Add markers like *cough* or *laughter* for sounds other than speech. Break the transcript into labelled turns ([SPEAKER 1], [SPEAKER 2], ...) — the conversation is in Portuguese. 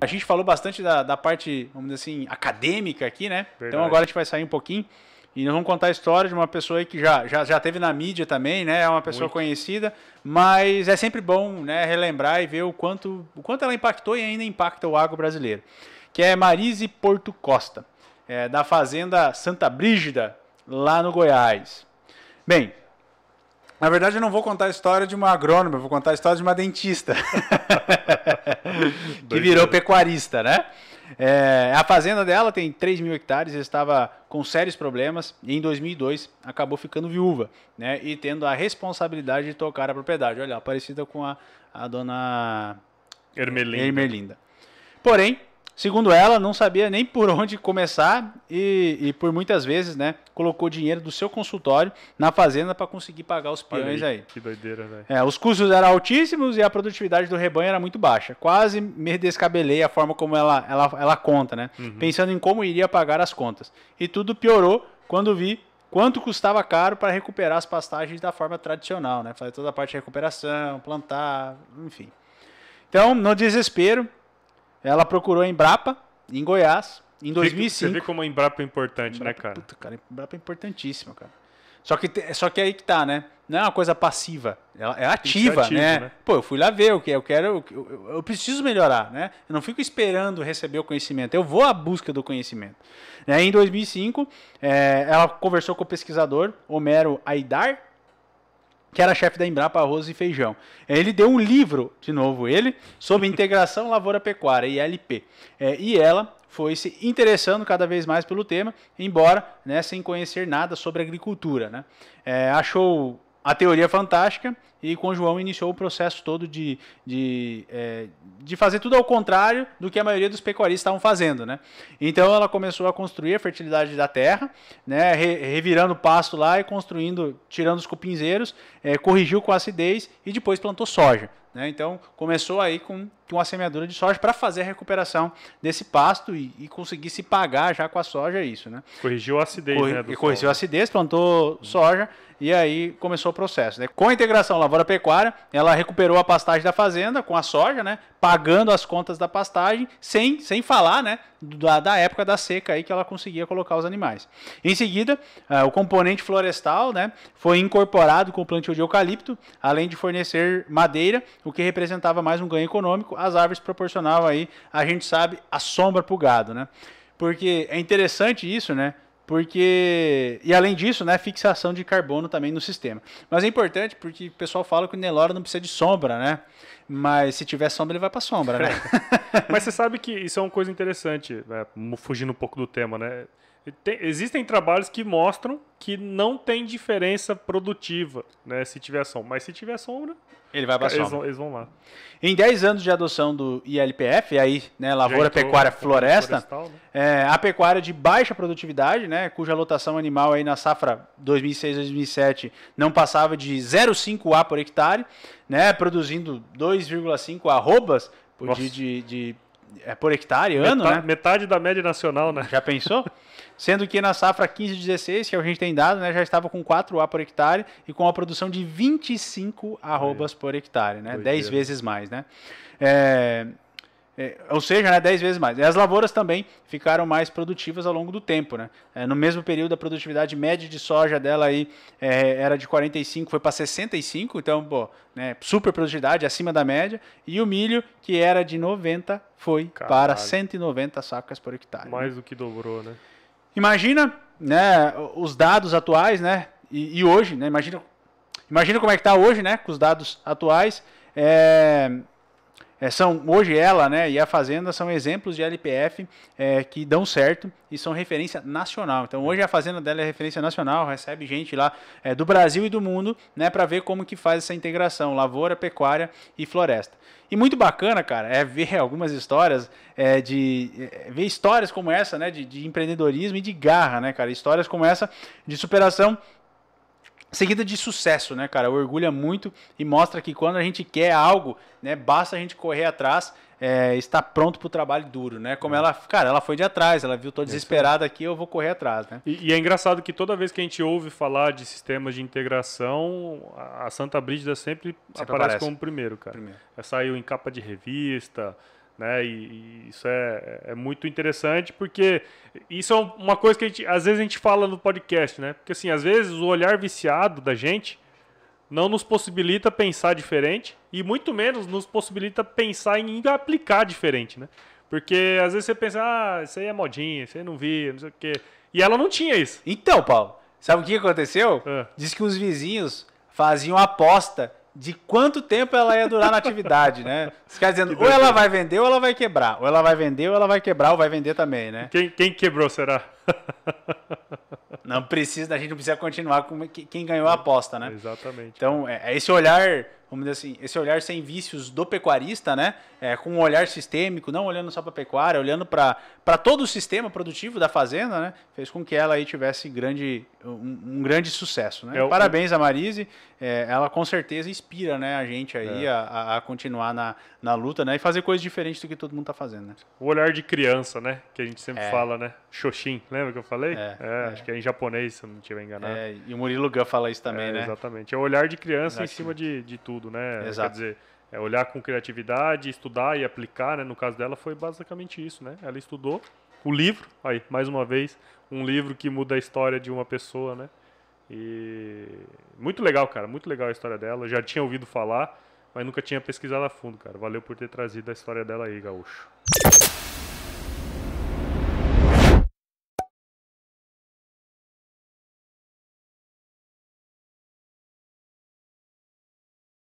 [SPEAKER 1] A gente falou bastante da, da parte, vamos dizer assim, acadêmica aqui, né? Então Verdade. Então agora a gente vai sair um pouquinho e nós vamos contar a história de uma pessoa que já, já, já teve na mídia também, né? É uma pessoa Muito. conhecida, mas é sempre bom né, relembrar e ver o quanto, o quanto ela impactou e ainda impacta o agro brasileiro. Que é Marise Porto Costa, é, da Fazenda Santa Brígida, lá no Goiás. Bem, na verdade, eu não vou contar a história de uma agrônoma, eu vou contar a história de uma dentista.
[SPEAKER 2] *laughs* que virou
[SPEAKER 1] pecuarista, né? É, a fazenda dela tem 3 mil hectares, estava com sérios problemas e em 2002 acabou ficando viúva né, e tendo a responsabilidade de tocar a propriedade. Olha, parecida com a, a dona Ermelinda. Hermelinda. Porém, Segundo ela, não sabia nem por *laughs* onde começar e, e por muitas vezes, né, colocou dinheiro do seu consultório na fazenda para conseguir pagar os peões aí.
[SPEAKER 2] Que doideira, velho.
[SPEAKER 1] É, os custos eram altíssimos e a produtividade do rebanho era muito baixa. Quase me descabelei a forma como ela, ela, ela conta, né? Uhum. Pensando em como iria pagar as contas. E tudo piorou quando vi quanto custava caro para recuperar as pastagens da forma tradicional, né? Fazer toda a parte de recuperação, plantar, enfim. Então, no desespero, ela procurou a Embrapa, em Goiás, em 2005. Você vê como a Embrapa é importante, né, Embrapa, né, cara? Puta, cara, a Embrapa é importantíssima, cara. Só que, só que aí que tá, né? Não é uma coisa passiva, ela é ativa, ativo, né? né? Pô, eu fui lá ver o que eu quero, eu, eu, eu, preciso melhorar, né? Eu não fico esperando receber o conhecimento, eu vou à busca do conhecimento. Né, em 2005, é, eh, ela conversou com o pesquisador Homero Aidar, que era chefe da Embrapa Arroz e Feijão. Ele deu um livro, de novo ele, sobre integração lavoura-pecuária, ILP. É, e ela foi se interessando cada vez mais pelo tema, embora né, sem conhecer nada sobre agricultura. Né? É, achou a teoria fantástica e com João iniciou o processo todo de, de, é, de fazer tudo ao contrário do que a maioria dos pecuaristas estavam fazendo, né? Então ela começou a construir a fertilidade da terra, né? Re, revirando o pasto lá e construindo, tirando os cupinzeiros, é, corrigiu com acidez e depois plantou soja, né? Então, começou aí com, com a semeadura de soja para fazer a recuperação desse pasto e, e, conseguir se pagar já com a soja é isso. Né? Corrigiu a acidez, Corri, né? corrigiu a acidez, plantou soja e aí começou o processo. Né? Com a integração lavoura-pecuária, ela recuperou a pastagem da fazenda com a soja, né? pagando as contas da pastagem, sem, sem falar né, da, da época da seca aí que ela conseguia colocar os animais. Em seguida, uh, o componente florestal né, foi incorporado com o plantio de eucalipto, além de fornecer madeira, o que representava mais um ganho econômico. As árvores proporcionavam aí, a gente sabe, a sombra para o gado. Né? Porque é interessante isso, né? porque e além disso, né, fixação de carbono também no sistema. Mas é importante porque o pessoal fala que o Nelore não precisa de sombra, né? Mas se tiver
[SPEAKER 2] sombra ele vai para sombra, né? *laughs* Mas você sabe que isso é uma coisa interessante, né? fugindo um pouco do tema, né? Tem, existem trabalhos que mostram que não tem diferença produtiva, né? Se tiver sombra. Mas se tiver sombra.
[SPEAKER 1] Ele vai pra eles Vão,
[SPEAKER 2] eles vão lá. Em 10
[SPEAKER 1] anos de adoção do ILPF, aí, né, lavoura, pecuária, floresta, né? né? é, a pecuária de baixa produtividade, né, cuja lotação animal aí na safra 2006-2007 não passava de 0,5 A por hectare, né, produzindo 2,5 arrobas por de, de é por hectare ano, metade, né? Metade da média nacional, né? Já pensou? *laughs* Sendo que na safra 15-16, é que a gente tem dado, né, já estava com 4 A por hectare e com a produção de 25 arrobas por hectare, né? 10 vezes mais, né? É, é, ou seja, né, 10 vezes mais. E as lavouras também ficaram mais produtivas ao longo do tempo. Né? É, no mesmo período, a produtividade média de soja dela aí, é, era de 45, foi para 65, então, pô, né, super produtividade, acima da média. E o milho, que era de 90, foi Caralho. para 190 sacas por hectare. Né? Mais né? do que dobrou, né? Imagina né, os dados atuais, né? E, e hoje, né? Imagina, imagina como é que está hoje, né? Com os dados atuais. É, é, são hoje ela né, e a Fazenda são exemplos de LPF é, que dão certo e são referência nacional. Então hoje a Fazenda dela é referência nacional, recebe gente lá é, do Brasil e do mundo né, para ver como que faz essa integração lavoura, pecuária e floresta. E muito bacana, cara, é ver *laughs* algumas histórias é, de é, ver histórias como essa, né, de, de empreendedorismo e de garra, né, cara, histórias como essa de superação seguida de sucesso, né, cara? Orgulha muito e mostra que quando a gente quer algo, né, basta a gente correr atrás, é, estar pronto para o trabalho duro, né? Como é. ela, cara, ela foi de atrás, ela viu, tô desesperada aqui, eu vou correr atrás, né?
[SPEAKER 2] E, e, é engraçado que toda vez que a gente ouve falar de sistemas de integração, a Santa Brígida sempre, sempre aparece, aparece, como primeiro, cara. Primeiro. Ela é, saiu em capa de revista, né? E, e isso é, é, é muito interessante porque isso é uma coisa que gente, às vezes a gente fala no podcast, né? Porque assim, às vezes o olhar viciado da gente não nos possibilita pensar diferente e muito menos nos possibilita pensar em aplicar diferente, né? Porque às vezes você pensa, ah, isso aí é modinha, isso aí não via, não sei o quê. E ela não tinha isso. Então, Paulo, sabe o que aconteceu? Ah. Diz que os
[SPEAKER 1] vizinhos faziam aposta de quanto tempo ela ia durar na atividade, né? Você quer dizendo, que ou ela vai vender ou ela vai quebrar. Ou ela vai vender ou ela vai quebrar ou vai vender também, né? Quem, quem quebrou
[SPEAKER 2] será? *laughs*
[SPEAKER 1] Não precisa, a gente não precisa continuar com quem ganhou a aposta, né? Exatamente. Então, é, é esse olhar vamos dizer assim, esse olhar sem vícios do pecuarista, né? É, com um olhar sistêmico, não olhando só para a pecuária, olhando para todo o sistema produtivo da fazenda, né? Fez com que ela aí tivesse grande, um, um grande sucesso, né? Eu, é Parabéns eu... a Marise, é, ela com certeza inspira né, a gente aí é. a, a, continuar na, na
[SPEAKER 2] luta, né? E fazer coisas diferentes do que todo mundo está fazendo, né? O olhar de criança, né? Que a gente sempre é. fala, né? Shoshin, lembra que eu falei? É, é, Acho que é em japonês, se eu não estiver enganado. e o Murilo Gun fala isso também, né? Exatamente. É o olhar de criança em cima de, de tudo tudo, né? Exato. Quer dizer, é olhar com criatividade, estudar e aplicar, né? No caso dela foi basicamente isso, né? Ela estudou o livro, aí, mais uma vez, um livro que muda a história de uma pessoa, né? E muito legal, cara, muito legal a história dela. Eu já tinha ouvido falar, mas nunca tinha pesquisado a fundo, cara. Valeu por ter trazido a história dela aí, gaúcho.